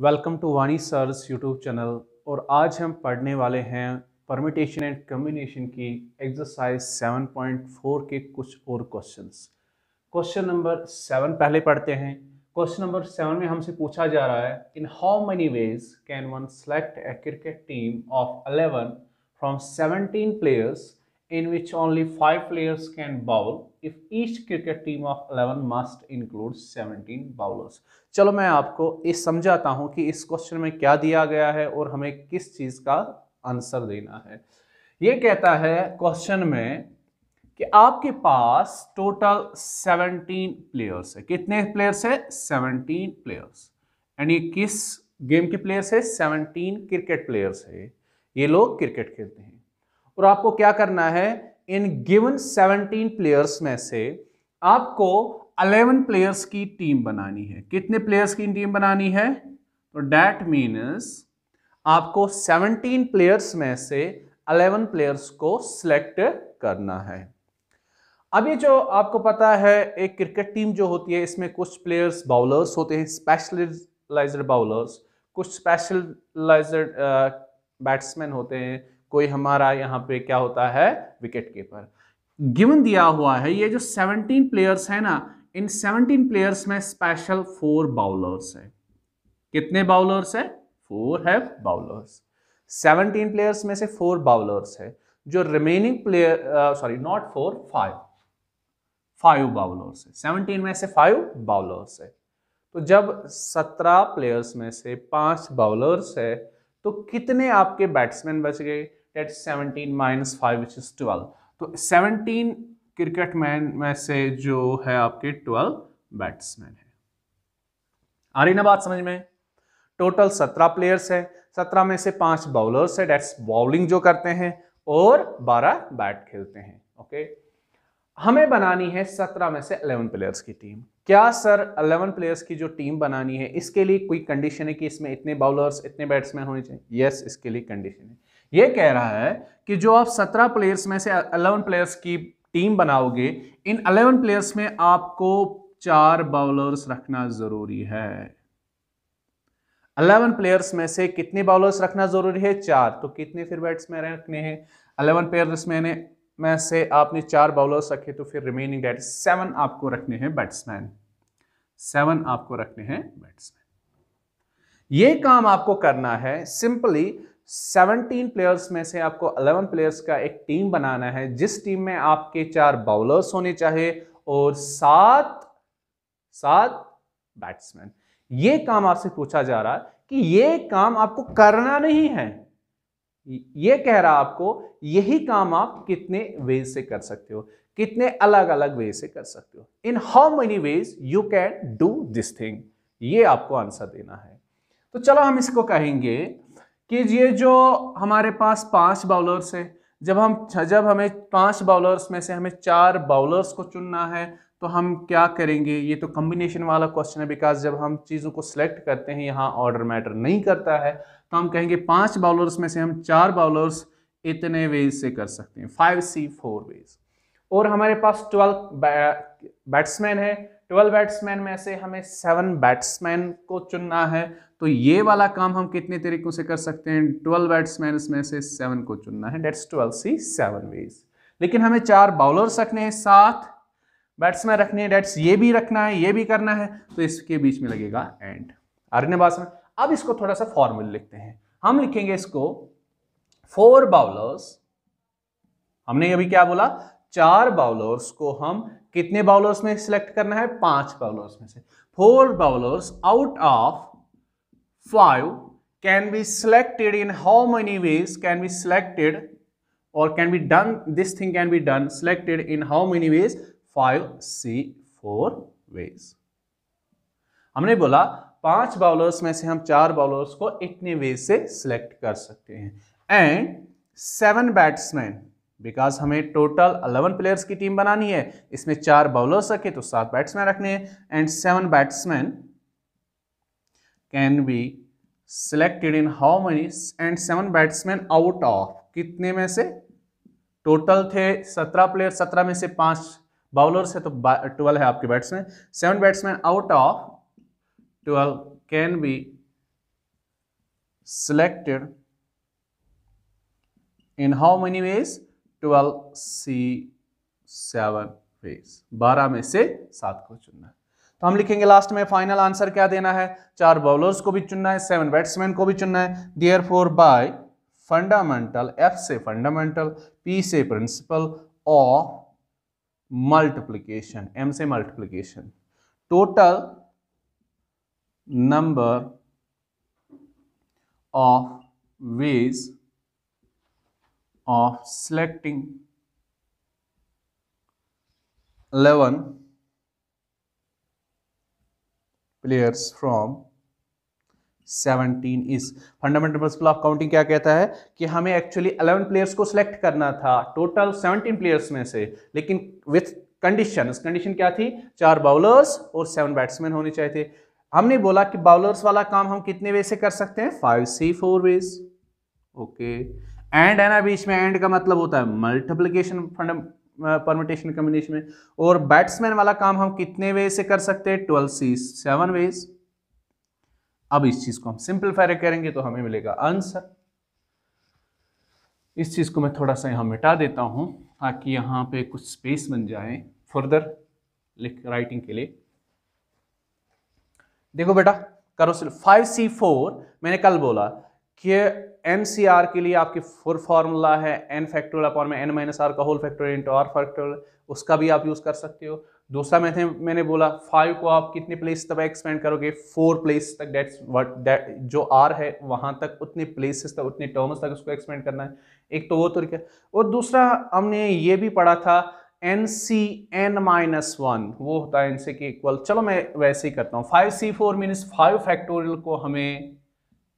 Welcome to Wani sir's YouTube channel और आज हम पढ़ने वाले हैं परमिटेशन एंड कम्बिनेशन की एक्सरसाइज 7.4 के कुछ और क्वेश्चंस क्वेश्चन नंबर सेवन पहले पढ़ते हैं क्वेश्चन नंबर सेवन में हमसे पूछा जा रहा है in how many ways can one select a cricket team of 11 from 17 players in which only 5 players can bowl if each cricket team of 11 must include 17 bowlers चलो मैं आपको इस समझाता हूं कि इस क्वेश्चन में क्या दिया गया है और हमें किस चीज़ का आंसर देना है ये कहता है क्वेश्चन में कि आपके पास टोटल 17 प्लेयर्स है कितने प्लेयर्स है 17 प्लेयर्स एंड ये किस गेम के प्लेयर्स है 17 क्रिकेट प्लेयर्स है ये लोग क्रिकेट खेलते हैं और आपको क्या करना है इन गिवन 17 प्लेयर्स में से आपको 11 प्लेयर्स की टीम बनानी है कितने प्लेयर्स की टीम बनानी है तो डैट मीनस आपको 17 प्लेयर्स में से 11 प्लेयर्स को सिलेक्ट करना है अभी जो आपको पता है एक क्रिकेट टीम जो होती है इसमें कुछ प्लेयर्स बाउलर्स होते हैं स्पेशलाइज्ड बाउलर्स कुछ स्पेशलाइज्ड बैट्समैन uh, होते हैं कोई हमारा यहाँ पे क्या होता है विकेट कीपर गिवन दिया हुआ है ये जो 17 प्लेयर्स है ना इन 17 प्लेयर्स में स्पेशल फोर बाउलर्स है कितने बाउलर्स है फोर है बाउलर्स 17 प्लेयर्स में से फोर बाउलर्स है जो remaining player sorry not four five five bowlers है सेवनटीन में से फाइव बाउलर्स है तो जब सत्रह प्लेयर्स में से पांच बाउलर्स है तो कितने आपके बैट्समैन बच गए that seventeen minus five which is twelve तो सेवनटीन क्रिकेट मैन में से जो है आपके ट्वेल्व बैट्समैन है आ रही ना बात समझ में टोटल सत्रह प्लेयर्स है सत्रह में से पांच बॉलर्स है डेट्स बॉलिंग जो करते हैं और बारह बैट खेलते हैं ओके हमें बनानी है सत्रह में से अलेवन प्लेयर्स की टीम क्या सर अलेवन प्लेयर्स की जो टीम बनानी है इसके लिए कोई कंडीशन है कि इसमें इतने बॉलर्स इतने बैट्समैन होने चाहिए यस इसके लिए कंडीशन है ये कह रहा है कि जो आप सत्रह प्लेयर्स में से अलेवन प्लेयर्स की टीम बनाओगे इन अलेवन प्लेयर्स में आपको चार बॉलर्स रखना जरूरी है अलेवन प्लेयर्स में से कितने बॉलर्स रखना जरूरी है चार तो कितने फिर बैट्समैन रखने हैं अलेवन प्लेयर्स मैंने में से आपने चार बॉलर्स रखे तो फिर रिमेनिंग डेट सेवन आपको रखने हैं बैट्समैन सेवन आपको रखने हैं बैट्समैन ये काम आपको करना है सिंपली 17 प्लेयर्स में से आपको 11 प्लेयर्स का एक टीम बनाना है जिस टीम में आपके चार बॉलर्स होने चाहिए और सात सात बैट्समैन ये काम आपसे पूछा जा रहा है कि ये काम आपको करना नहीं है ये कह रहा आपको यही काम आप कितने वे से कर सकते हो कितने अलग अलग वे से कर सकते हो in how many ways you can do this thing ये आपको आंसर देना है तो चलो हम इसको कहेंगे कि ये जो हमारे पास पांच बॉलर्स है जब हम जब हमें पांच बॉलर्स में से हमें चार बाउलर्स को चुनना है तो हम क्या करेंगे ये तो कम्बिनेशन वाला क्वेश्चन है बिकॉज जब हम चीज़ों को सिलेक्ट करते हैं यहाँ ऑर्डर मैटर नहीं करता है तो हम कहेंगे पांच बाउलर्स में से हम चार बॉलर्स इतने वेज से कर सकते हैं फाइव सी फोर वेज और हमारे पास ट्वेल्व बैट्समैन है ट्वेल्व बैट्समैन में से हमें सेवन बैट्समैन को चुनना है तो ये वाला काम हम कितने तरीकों से कर सकते हैं ट्वेल्व बैट्समैन में से सेवन को चुनना है that's twelve C seven ways लेकिन हमें चार बॉलर्स रखने हैं सात बैट्समैन रखने हैं डेट्स ये भी रखना है ये भी करना है तो इसके बीच में लगेगा एंड आर्यनवासन अब इसको थोड़ा सा फॉर्मूल लिखते हैं हम लिखेंगे इसको फोर बाउलर्स हमने अभी क्या बोला चार बाउलर्स को हम कितने बाउलर्स में सिलेक्ट करना है पांच बाउलर्स में से four bowlers out of 5 can be selected in how many ways can be selected or can be done this thing can be done selected in how many ways 5c 4 ways हमने बोला पांच bowlers में से हम चार bowlers को इतने वे से सिलेक्ट कर सकते हैं एंड सेवन बैट्समैन बिकॉज हमें टोटल अलेवन प्लेयर्स की टीम बनानी है इसमें चार बॉलर्स रखे तो सात बैट्समैन रखने हैं and seven batsman can be selected in how many and seven batsman out of कितने में से टोटल थे सत्रह प्लेयर सत्रह में से पांच बॉलर्स है तो ट्वेल्व है आपके batsman seven batsman out of twelve can be selected in how many ways twelve C seven ways बारह में से सात को चुनना है तो हम लिखेंगे लास्ट में फाइनल आंसर क्या देना है चार बॉलर्स को भी चुनना है सेवन बैट्समैन को भी चुनना है dear four by fundamental F से फंडामेंटल पी से प्रिंसिपल ऑफ मल्टीप्लीकेशन एम से multiplication total number of ways of selecting 11 players from 17 is fundamental principle of counting क्या कहता है कि हमें एक्चुअली 11 प्लेयर्स को सिलेक्ट करना था टोटल 17 प्लेयर्स में से लेकिन विथ कंडीशन कंडीशन क्या थी चार बॉलर्स और सेवन बैट्समैन होने चाहिए थे हमने बोला कि बॉलर्स वाला काम हम कितने वे से कर सकते हैं five C four ways okay and है ना बीच में एंड का मतलब होता है मल्टीप्लीकेशन परमिटेशन कम्बिनेशन में और बैट्समैन वाला काम हम कितने वे से कर सकते हैं ट्वेल्व सी सेवन वेज अब इस चीज को हम सिंपलीफाई करेंगे तो हमें मिलेगा आंसर इस चीज़ को मैं थोड़ा सा यहां मिटा देता हूं ताकि यहां पे कुछ स्पेस बन जाए फर्दर लिख राइटिंग के लिए देखो बेटा करो सिर्फ फाइव सी फोर मैंने कल बोला कि एन सी आर के लिए आपकी फुल फॉर्मूला है एन फैक्टोरियल अपॉन में एन माइनस आर का whole factorial into R factorial उसका भी आप यूज़ कर सकते हो दूसरा मैथ मैंने बोला फाइव को आप कितने प्लेस तक एक्सपेंड करोगे फोर प्लेस तक डेट्स वट डेट जो आर है वहाँ तक उतने प्लेसेस तक उतने टर्म्स तक उसको एक्सपेंड करना है एक तो वो तरीका और दूसरा हमने ये भी पढ़ा था N C N minus one वो होता है एन सी के इक्वल चलो मैं वैसे ही करता हूँ five C four minus five factorial को हमें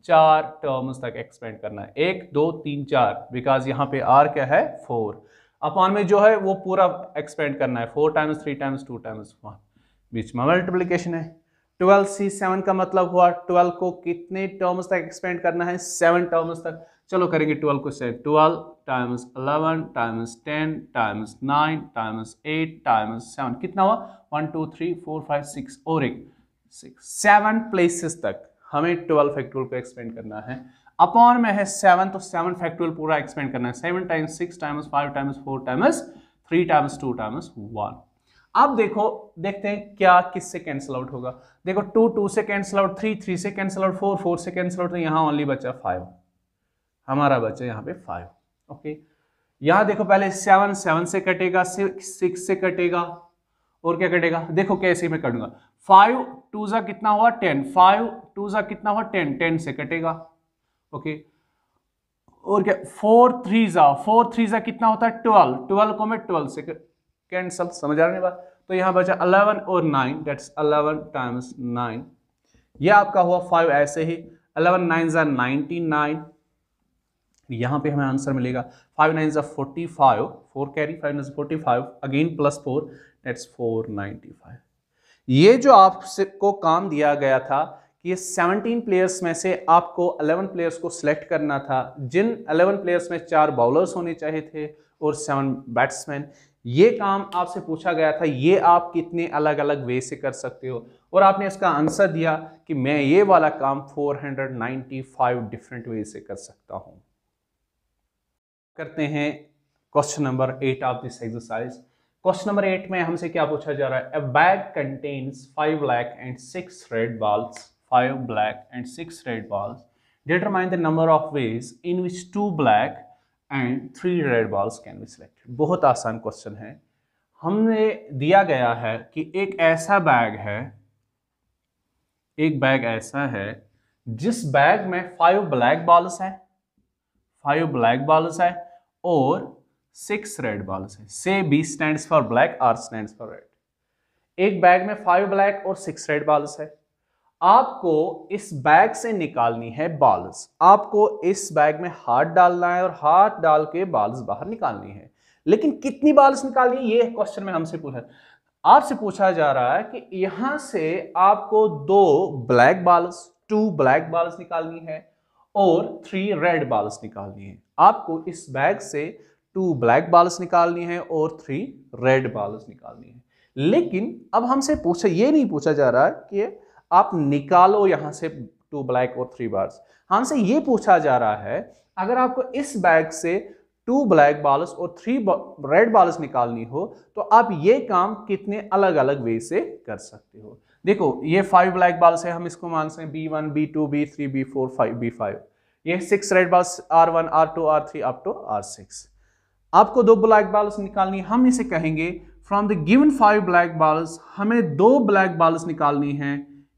चार टर्म्स तक एक्सपेंड करना है एक दो तीन चार बिकॉज यहाँ पे आर क्या है फोर अपॉन में जो है वो पूरा एक्सपेंड करना है four times three times two times one बीच में मल्टीप्लीकेशन है ट्वेल्व सी सेवन का मतलब हुआ ट्वेल्व को कितने टर्म्स तक एक्सपेंड करना है सेवन टर्म्स तक चलो करेंगे ट्वेल्व को से twelve times eleven times ten times nine times eight times seven कितना हुआ one two three four five six और एक सिक्स सेवन प्लेसेस तक हमें ट्वेल्व फैक्टोरियल को एक्सपेंड करना है अपॉन में है सेवन तो सेवन फैक्टोरियल पूरा एक्सपेंड करना है seven times six times five times four times three times two times one अब देखो देखते हैं क्या किससे कैंसिल आउट होगा देखो टू टू से कैंसिल आउट थ्री थ्री से कैंसिल आउट फोर फोर से कैंसिल आउट तो यहाँ ओनली बचा फाइव हमारा बचा यहाँ पे फाइव ओके यहाँ देखो पहले सेवन सेवन से कटेगा सिक्स से कटेगा और क्या कटेगा देखो कैसे मैं कटूंगा फाइव टू ज़ा कितना हुआ टेन फाइव टू ज़ा कितना हुआ टेन टेन से कटेगा ओके और क्या फोर थ्री ज़ा फोर थ्री ज़ा कितना होता है ट्वेल्व ट्वेल्व को मैं ट्वेल्व से कैंसल समझ आ रहा बात तो यहां बचा अलेवन और nine that's eleven times nine यह आपका हुआ फाइव ऐसे ही अलेवन नाइन ज़ा नाइनटी नाइन यहाँ पे हमें आंसर मिलेगा फाइव नाइन ज़ा forty five four carry five nine forty five again plus four that's four ninety five ये जो आपको काम दिया गया था कि ये 17 प्लेयर्स में से आपको 11 प्लेयर्स को सिलेक्ट करना था जिन 11 प्लेयर्स में चार बॉलर्स होने चाहिए थे और सेवन बैट्समैन ये काम आपसे पूछा गया था ये आप कितने अलग अलग वे से कर सकते हो और आपने इसका आंसर दिया कि मैं ये वाला काम 495 डिफरेंट वे से कर सकता हूं करते हैं question number eight of this exercise question number eight में हमसे क्या पूछा जा रहा है a bag contains five black and six red balls five black and six red balls determine the number of ways in which two black and three red balls can be selected बहुत आसान question है हमने दिया गया है कि एक ऐसा बैग है एक बैग ऐसा है जिस बैग में फाइव ब्लैक बॉल्स हैं फाइव ब्लैक बॉल्स हैं और सिक्स रेड बॉल्स हैं से B stand for black R stand for red एक बैग में फाइव ब्लैक और सिक्स रेड बॉल्स है आपको इस बैग से निकालनी है बॉल्स आपको इस बैग में हाथ डालना है और हाथ डाल के बॉल्स बाहर निकालनी है लेकिन कितनी बॉल्स निकालनी है ये क्वेश्चन में हमसे पूछा आपसे पूछा जा रहा है कि यहां से आपको दो black balls two black balls निकालनी है और थ्री रेड बॉल्स निकालनी है आपको इस बैग से टू ब्लैक बाल्स निकालनी है और थ्री रेड बाल्स निकालनी है लेकिन अब हमसे पूछा ये नहीं पूछा जा रहा कि आप निकालो यहां से टू ब्लैक और थ्री बाल्स हमसे ये पूछा जा रहा है अगर आपको इस बैग से टू ब्लैक बाल्स और थ्री रेड बाल्स निकालनी हो तो आप ये काम कितने अलग अलग वे से कर सकते हो देखो ये फाइव ब्लैक बाल्स है हम इसको मान सकते B one B two B three B four five B five ये six red balls R one R two R three up to R six आपको दो ब्लैक बॉल्स निकालनी हम इसे कहेंगे from the given five black balls हमें दो black balls निकालनी है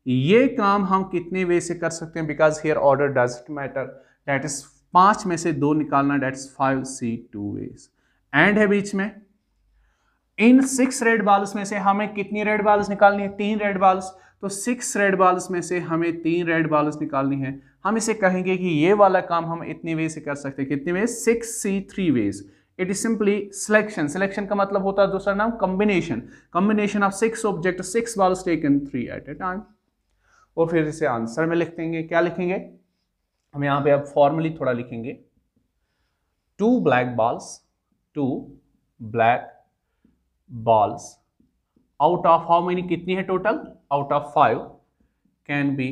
ये काम हम कितने वे से कर सकते हैं because here order does it matter that is पांच में से दो निकालना that is five C two ways and है बीच में इन सिक्स रेड बॉल्स में से हमें कितनी रेड बॉल्स निकालनी है तीन रेड बॉल्स तो सिक्स रेड बॉल्स में से हमें तीन रेड बॉल्स निकालनी है हम इसे कहेंगे कि ये वाला काम हम इतने वे से कर सकते हैं कितने way six C three ways it is simply selection selection का मतलब होता है दूसरा नाम combination combination of six object six balls taken three at a time और फिर इसे आंसर में लिख देंगे क्या लिखेंगे हम यहां पे अब फॉर्मली थोड़ा लिखेंगे two black balls two black balls out of how many कितनी है total out of five can be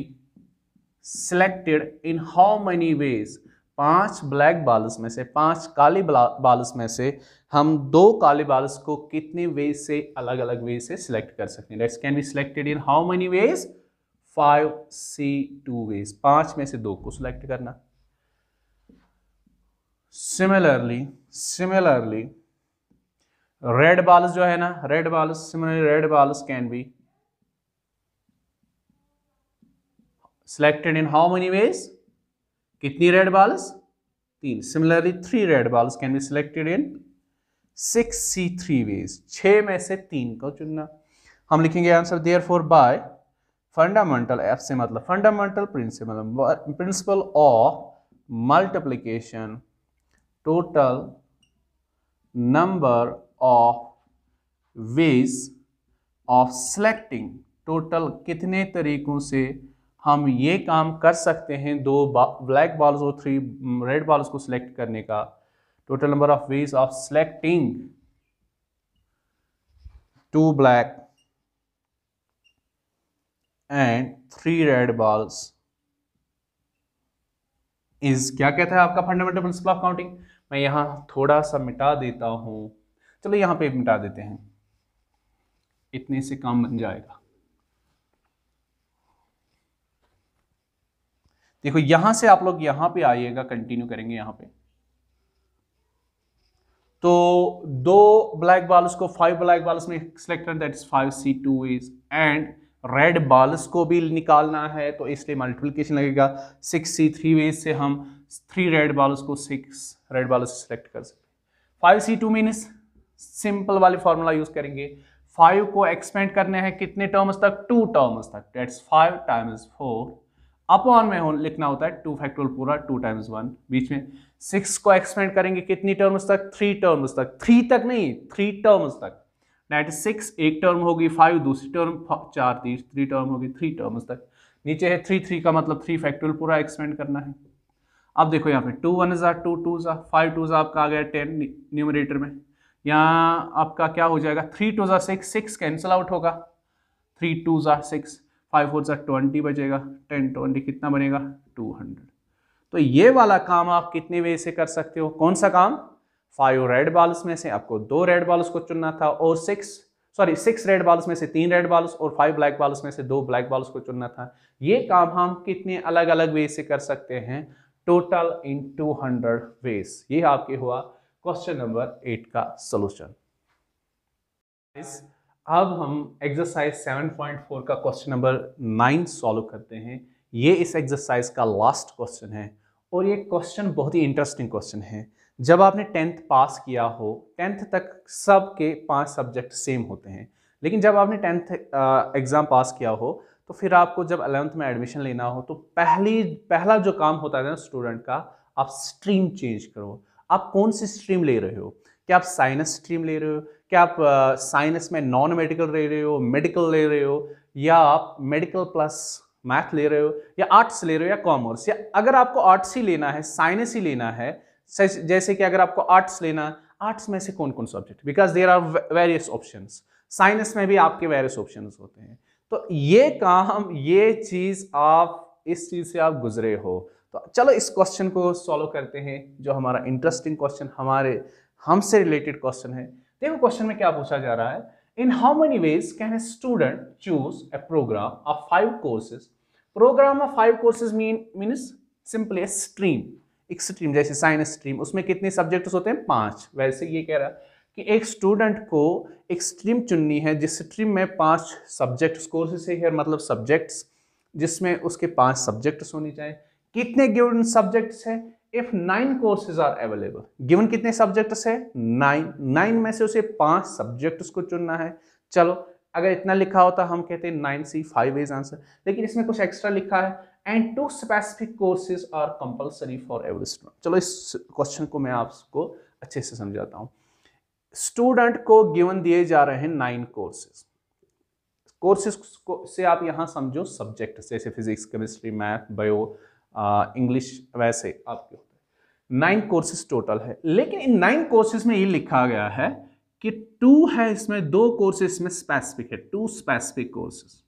selected in how many ways पांच ब्लैक बालस में से पांच काली बालस में से हम दो काली बालस को कितने वे से अलग अलग वे से सिलेक्ट कर सकते हैं can be selected in how many ways five C two ways पांच में से दो को सिलेक्ट करना सिमिलरली सिमिलरली रेड बालस जो है ना red balls similarly red balls can be selected in how many ways कितनी रेड बॉल्स तीन similarly three red balls can be selected in six C three ways छ में से तीन को चुनना हम लिखेंगे answer therefore by fundamental F से मतलब fundamental principle principle of multiplication total number of ways of selecting total कितने तरीकों से हम ये काम कर सकते हैं दो ब्लैक बॉल्स और थ्री रेड बॉल्स को सिलेक्ट करने का total number of ways of selecting two black and three red balls is क्या कहता है आपका फंडामेंटल प्रिंसिपल ऑफ काउंटिंग मैं यहां थोड़ा सा मिटा देता हूं चलो यहां पे मिटा देते हैं इतने से काम बन जाएगा देखो यहां से आप लोग यहां पे आइएगा कंटिन्यू करेंगे यहां पे तो दो ब्लैक बॉल्स को फाइव ब्लैक बॉल्स में selected that is five C two is and red balls को भी निकालना है तो इसलिए मल्टीप्लीकेशन लगेगा सिक्स सी थ्री वेज से हम थ्री रेड बॉल्स को सिक्स रेड बॉल्स सेलेक्ट कर सकते five C two mean simple वाले फॉर्मूला यूज करेंगे फाइव को एक्सपेंड करने हैं कितने टर्म्स तक टू टर्म्स तक that's five times four upon में लिखना होता है टू फैक्टोरियल पूरा टू टाइम्स वन बीच में सिक्स को एक्सपेंड करेंगे कितनी टर्म्स तक थ्री टर्म्स तक थ्री तक नहीं थ्री टर्म्स तक दैट सिक्स एक टर्म होगी फाइव दूसरी टर्म चार तीस थ्री टर्म होगी थ्री टर्म्स तक नीचे है थ्री थ्री का मतलब थ्री फैक्टोरियल पूरा एक्सपेंड करना है अब देखो यहाँ पे टू वन ज़ा टू टू जार फाइव टू जार आपका आ गया टेन न्यूमरेटर में यहाँ आपका क्या हो जाएगा थ्री टू जार सिक्स सिक्स कैंसिल आउट होगा थ्री टू जार सिक्स फाइव फोर सा ट्वेंटी बचेगा टेन ट्वेंटी कितना बनेगा टू हंड्रेड तो ये वाला काम आप कितने वे से कर सकते हो कौन सा काम फाइव रेड बॉल्स में से आपको दो रेड बॉल्स को चुनना था और six sorry six red balls में से तीन रेड बॉल्स और फाइव ब्लैक बॉल्स में से दो ब्लैक बॉल्स को चुनना था ये काम हम कितने अलग अलग वे से कर सकते हैं total in two hundred ways ये आपके हुआ क्वेश्चन नंबर एट का सोल्यूशन अब हम एक्सरसाइज 7.4 का क्वेश्चन नंबर नाइन सॉल्व करते हैं ये इस एक्सरसाइज का लास्ट क्वेश्चन है और ये क्वेश्चन बहुत ही इंटरेस्टिंग क्वेश्चन है जब आपने टेंथ पास किया हो टेंथ तक सब के पांच सब्जेक्ट सेम होते हैं लेकिन जब आपने टेंथ एग्ज़ाम पास किया हो तो फिर आपको जब अलेवंथ में एडमिशन लेना हो तो पहली पहला जो काम होता है ना स्टूडेंट का आप स्ट्रीम चेंज करो आप कौन सी स्ट्रीम ले रहे हो क्या आप साइनस स्ट्रीम ले रहे हो कि आप साइंस में नॉन मेडिकल ले रहे हो मेडिकल ले रहे हो या आप मेडिकल प्लस मैथ ले रहे हो या आर्ट्स ले रहे हो या कॉमर्स या अगर आपको आर्ट्स ही लेना है साइंस ही लेना है जैसे कि अगर आपको आर्ट्स लेना है आर्ट्स में से कौन कौन subject because there are various option science में भी आपके वेरियस ऑप्शन होते हैं तो ये काम ये चीज़ आप इस चीज़ से आप गुजरे हो तो चलो इस क्वेश्चन को सॉल्व करते हैं जो हमारा इंटरेस्टिंग क्वेश्चन हमारे हमसे रिलेटेड क्वेश्चन है देखो क्वेश्चन में क्या पूछा जा रहा है in how many ways can a student choose a program of five courses program of five courses mean means simply stream एक स्ट्रीम जैसे साइंस स्ट्रीम उसमें कितने सब्जेक्ट होते हैं पांच वैसे ये कह रहा है कि एक स्टूडेंट को एक स्ट्रीम चुननी है जिस स्ट्रीम में पांच सब्जेक्ट कोर्सेस है मतलब सब्जेक्ट्स जिसमें उसके पांच सब्जेक्ट्स होने चाहिए कितने गिवन सब्जेक्ट्स हैं if nine courses are available given कितने सब्जेक्ट्स है नाइन नाइन में से उसे पांच सब्जेक्ट्स को चुनना है चलो अगर इतना लिखा होता तो हम कहते हैं nine C five is answer लेकिन इसमें कुछ एक्स्ट्रा लिखा है and two specific courses are compulsory for every student चलो इस क्वेश्चन को मैं आपको अच्छे से समझाता हूँ स्टूडेंट को गिवन दिए जा रहे हैं नाइन कोर्सेज कोर्सेज को से आप यहाँ समझो सब्जेक्ट जैसे physics chemistry math bio English वैसे आपके होते हैं नाइन कोर्सेज टोटल है लेकिन इन नाइन कोर्सेज में ये लिखा गया है कि टू है इसमें दो कोर्सेज में स्पेसिफिक है टू स्पेसिफिक कोर्सेज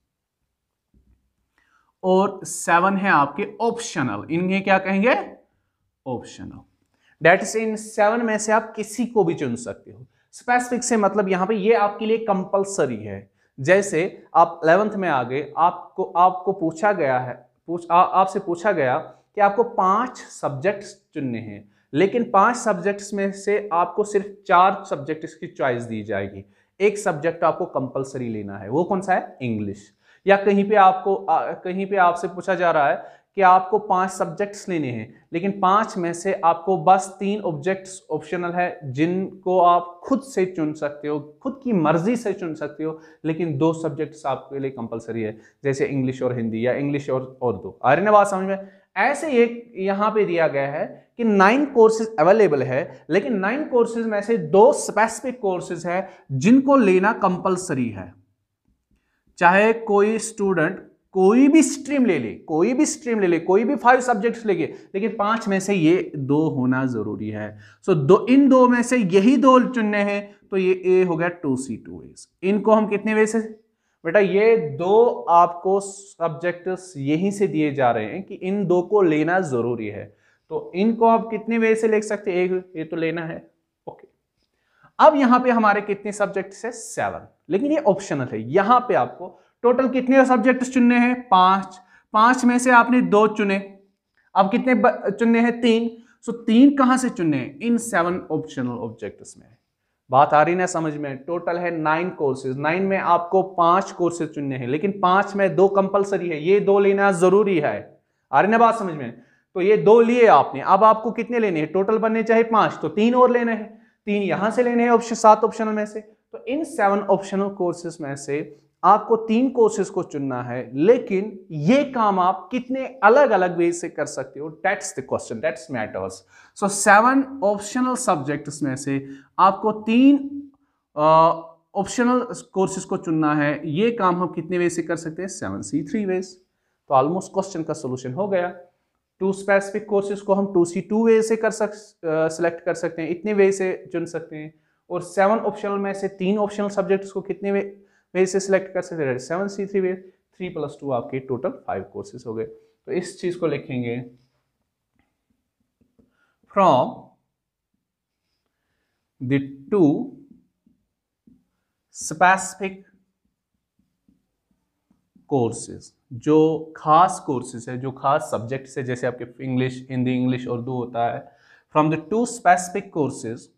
और सेवन है आपके ऑप्शनल इन्हें क्या कहेंगे optional that is in seven में से आप किसी को भी चुन सकते हो स्पेसिफिक से मतलब यहां पे ये आपके लिए कंपलसरी है जैसे आप इलेवेंथ में आ गए आपको आपको पूछा गया है पूछ आपसे पूछा गया कि आपको पांच सब्जेक्ट्स चुनने हैं लेकिन पांच सब्जेक्ट्स में से आपको सिर्फ चार सब्जेक्ट्स की चॉइस दी जाएगी एक सब्जेक्ट तो आपको कंपलसरी लेना है वो कौन सा है इंग्लिश या कहीं पे आपको आ, कहीं पे आपसे पूछा जा रहा है कि आपको पांच सब्जेक्ट्स लेने हैं लेकिन पांच में से आपको बस तीन ऑब्जेक्ट्स ऑप्शनल है जिनको आप खुद से चुन सकते हो खुद की मर्जी से चुन सकते हो लेकिन दो सब्जेक्ट्स आपके लिए कंपलसरी है जैसे इंग्लिश और हिंदी या इंग्लिश और उर्दू आ रही बात समझ में ऐसे एक यहाँ पे दिया गया है कि नाइन कोर्सेज अवेलेबल है लेकिन नाइन कोर्सेज में से दो स्पेसिफिक कोर्सेज है जिनको लेना कंपलसरी है चाहे कोई स्टूडेंट कोई भी स्ट्रीम ले ले कोई भी स्ट्रीम ले ले कोई भी फाइव सब्जेक्ट्स ले ले लेकिन पांच में से ये दो होना जरूरी है सो so, दो इन दो में से यही दो चुनने हैं तो ये ए हो गया टू सी टू वेज इनको हम कितने वे से बेटा ये दो आपको सब्जेक्ट यहीं से दिए जा रहे हैं कि इन दो को लेना जरूरी है तो इनको आप कितने वे से ले सकते एक ये तो लेना है ओके अब यहां पे हमारे कितने सब्जेक्ट है सेवन लेकिन ये ऑप्शनल है यहां पे आपको टोटल कितने सब्जेक्ट चुनने हैं पांच पांच में से आपने दो चुने अब कितने चुनने हैं तीन सो तीन कहां से चुने इन सेवन ऑप्शनल ऑब्जेक्ट्स में बात आ रही ना समझ में टोटल है नाइन कोर्सेज नाइन में आपको पांच कोर्सेज चुनने हैं लेकिन पांच में दो कंपलसरी है ये दो लेना जरूरी है आ रही ना बात समझ में तो ये दो लिए आपने अब आपको कितने लेने हैं टोटल बनने चाहिए पांच तो तीन और लेने हैं तीन यहां से लेने हैं ऑप्शन सात ऑप्शनल में से तो इन सेवन ऑप्शनल कोर्सेज में से आपको तीन कोर्सेज को चुनना है लेकिन ये काम आप कितने अलग अलग वे से कर सकते हो that's the question that's matters so seven optional subjects में से आपको तीन ऑप्शनल कोर्सेज को चुनना है ये काम हम कितने वे से कर सकते हैं सेवन सी थ्री वेज तो ऑलमोस्ट क्वेश्चन का सोल्यूशन हो गया टू स्पेसिफिक कोर्सेज को हम टू सी टू वे से कर सक सेलेक्ट कर सकते हैं इतने वे से चुन सकते हैं और सेवन ऑप्शनल में से तीन ऑप्शनल सब्जेक्ट्स को कितने वे में इसे सिलेक्ट कर सकते हैं seven C three ways three plus two आपके टोटल फाइव कोर्सेज हो गए तो इस चीज को लिखेंगे from the two specific courses जो खास कोर्सेज है जो खास सब्जेक्ट है जैसे आपके इंग्लिश हिंदी इंग्लिश उर्दू होता है from the two specific courses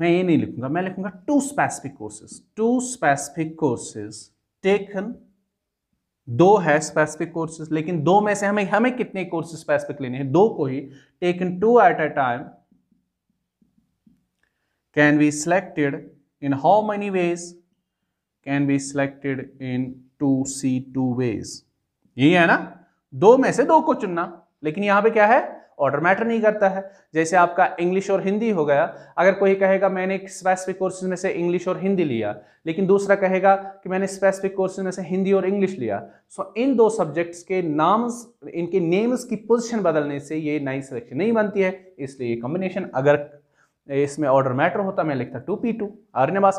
मैं ये नहीं लिखूंगा मैं लिखूंगा two specific courses two specific courses taken दो है स्पेसिफिक कोर्सेज लेकिन दो में से हमें हमें कितने कोर्सेज स्पेसिफिक लेने हैं दो को ही taken two at a time can be selected in how many ways can be selected in two C two ways यही है ना दो में से दो को चुनना लेकिन यहाँ पे क्या है ऑर्डर मैटर नहीं करता है जैसे आपका इंग्लिश और हिंदी हो गया अगर कोई कहेगा मैंने एक स्पेसिफिक कोर्सेज में से इंग्लिश और हिंदी लिया लेकिन दूसरा कहेगा कि मैंने स्पेसिफिक कोर्सेज में से हिंदी और इंग्लिश लिया सो इन दो सब्जेक्ट्स के नाम्स इनके नेम्स की पोजिशन बदलने से ये नई सिलेक्शन नहीं बनती है इसलिए ये कॉम्बिनेशन अगर इसमें ऑर्डर मैटर होता मैं लिखता टू पी टू आर्य में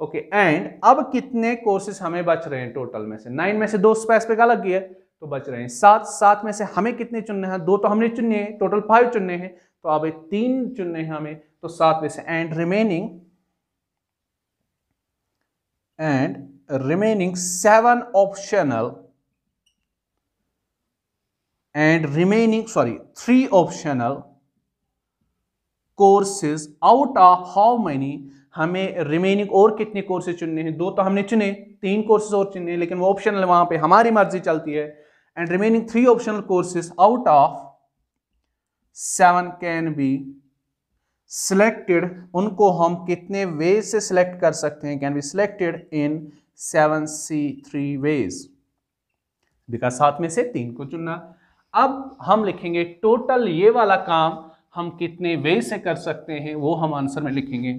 ओके एंड अब कितने कोर्सेज हमें बच रहे हैं टोटल में से नाइन में से दो स्पेसिफिक अलग ही है तो बच रहे हैं सात सात में से हमें कितने चुनने हैं दो तो हमने चुने हैं टोटल फाइव चुनने हैं तो अब तीन चुनने हैं हमें तो सात में से and remaining and remaining seven optional and remaining sorry three optional courses out of how many हमें रिमेनिंग और कितने कोर्सेज चुनने हैं दो तो हमने चुने तीन कोर्सेज और चुने लेकिन वो ऑप्शनल वहां पे हमारी मर्जी चलती है and remaining three optional courses out of seven can be selected उनको हम कितने वे से सिलेक्ट कर सकते हैं can be selected in seven C three ways because सात में से तीन को चुनना अब हम लिखेंगे टोटल ये वाला काम हम कितने वे से कर सकते हैं वो हम आंसर में लिखेंगे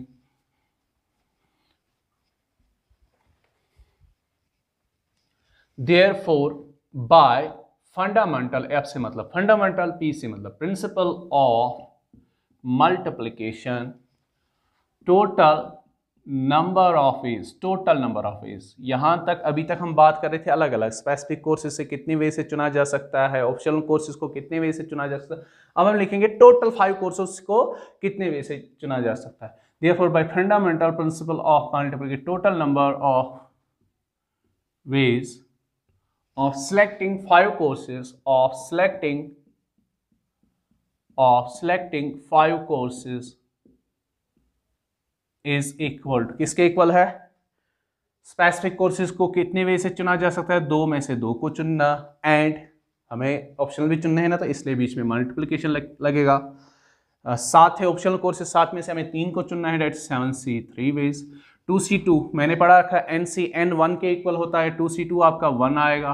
therefore by fundamental F से मतलब फंडामेंटल पी से मतलब principle of multiplication total number of is total number of is यहां तक अभी तक हम बात कर रहे थे अलग अलग स्पेसिफिक कोर्सेज से कितने वे से चुना जा सकता है ऑप्शनल कोर्सेज को कितने वे से चुना जा सकता है अब हम लिखेंगे टोटल फाइव कोर्सेज को कितने वे से चुना जा सकता है therefore by fundamental principle of multiplication total number of ways of selecting five courses of selecting of selecting five courses is equal to किसके इक्वल है स्पेसिफिक कोर्सेज को कितने वे से चुना जा सकता है दो में से दो को चुनना एंड हमें ऑप्शनल भी चुनना है ना तो इसलिए बीच में मल्टीप्लीकेशन लग, लगेगा साथ है ऑप्शनल कोर्सेज सात में से हमें तीन को चुनना है that seven C three ways two C two मैंने पढ़ा रखा एन सी एन वन के इक्वल होता है टू सी टू आपका वन आएगा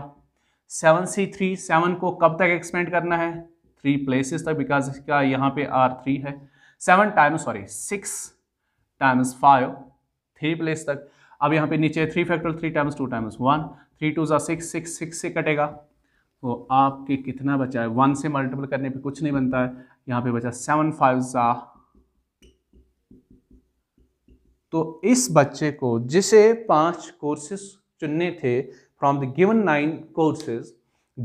सेवन सी थ्री सेवन को कब तक एक्सपेंड करना है थ्री प्लेसेस तक बिकॉज इसका यहाँ पे आर थ्री है seven times sorry six times five three place तक अब यहाँ पे नीचे three factor three times two times one three two जो सिक्स सिक्स सिक्स से कटेगा तो आपके कितना बचा है वन से मल्टीपल करने पे कुछ नहीं बनता है यहाँ पे बचा सेवन फाइव ज़ा तो इस बच्चे को जिसे पांच कोर्सेस चुनने थे from the given nine courses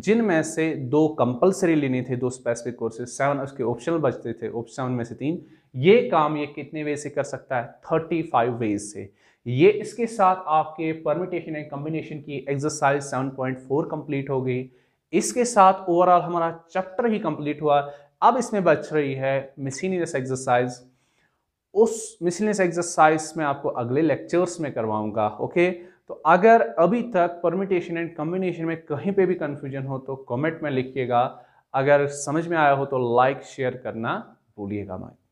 जिनमें से दो कंपलसरी लेने थे दो स्पेसिफिक कोर्सेज सेवन उसके ऑप्शनल बचते थे सेवन में से तीन ये काम ये कितने वे से कर सकता है थर्टी फाइव वेज से ये इसके साथ आपके परमिटेशन एंड कम्बिनेशन की exercise seven point four complete हो गई इसके साथ ओवरऑल हमारा चैप्टर ही कंप्लीट हुआ अब इसमें बच रही है मिसीनियस एक्सरसाइज उस मिसलिनियस एक्सरसाइज में आपको अगले लेक्चर्स में करवाऊंगा ओके okay? तो अगर अभी तक परमिटेशन एंड कम्बिनेशन में कहीं पे भी कन्फ्यूजन हो तो कमेंट में लिखिएगा अगर समझ में आया हो तो लाइक शेयर करना भूलिएगा माइक